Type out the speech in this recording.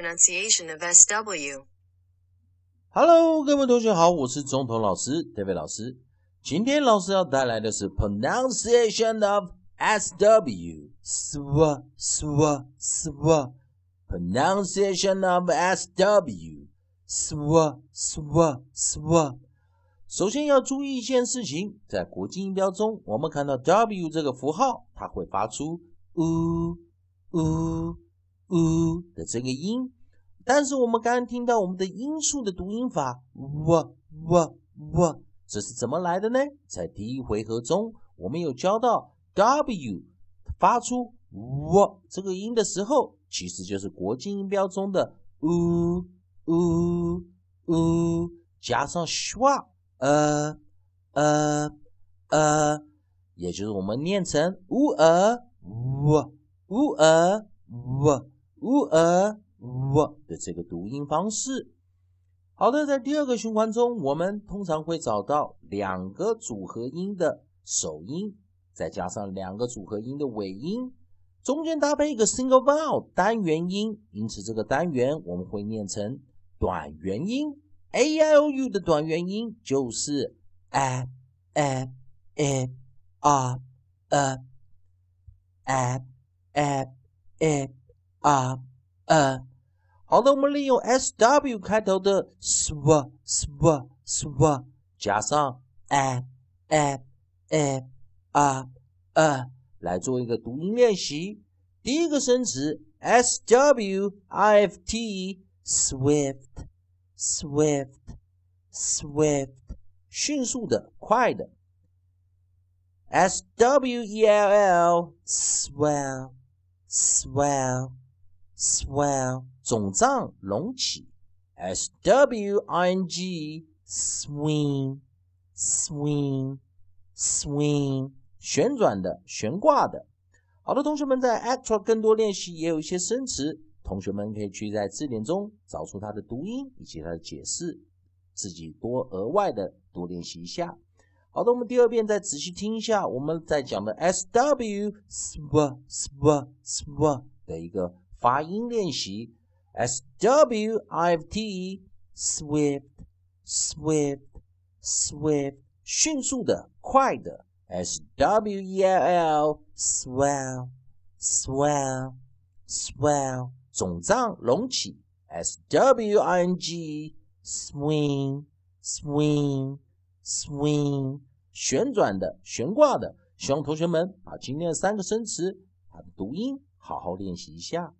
Pronunciation of S W。Hello，各位同学好，我是中童老师 David 老师。今天老师要带来的是 Pronunciation of S W。s w s w s w Pronunciation of S W。s w s w s w 首先要注意一件事情，在国际音标中，我们看到 W 这个符号，它会发出呜呜。呜的这个音，但是我们刚刚听到我们的音素的读音法，哇哇哇，这是怎么来的呢？在第一回合中，我们有教到 w 发出呜这个音的时候，其实就是国际音标中的 u u u 加上 sh，呃呃呃，也就是我们念成 u 呃 u 呃呜。呃。u a 呜的这个读音方式。好的，在第二个循环中，我们通常会找到两个组合音的首音，再加上两个组合音的尾音，中间搭配一个 single vowel 单元音，因此这个单元我们会念成短元音 a i o u 的短元音，就是 a a a a a a a a up 好的，我们利用 s w 开头的 sw sw sw，加上 a a a up 来做一个读音练习。第一个生词 s w i f t swift swift swift，迅速的，快的。s w e l l swell swell swell 肿胀隆起，s w i n g swing swing swing 旋转的悬挂的。好的，同学们在 extra 更多练习也有一些生词，同学们可以去在字典中找出它的读音以及它的解释，自己多额外的多练习一下。好的，我们第二遍再仔细听一下，我们在讲的 s w sw sw sw 的一个。发音练习：s w i f t s w i f t s w i f t s w i f t 迅速的、快的；s w e l l，swell，swell，swell，肿胀、隆起；s w i n g，swing，swing，swing，旋转的、悬挂的。希望同学们把今天的三个生词，它的读音好好练习一下。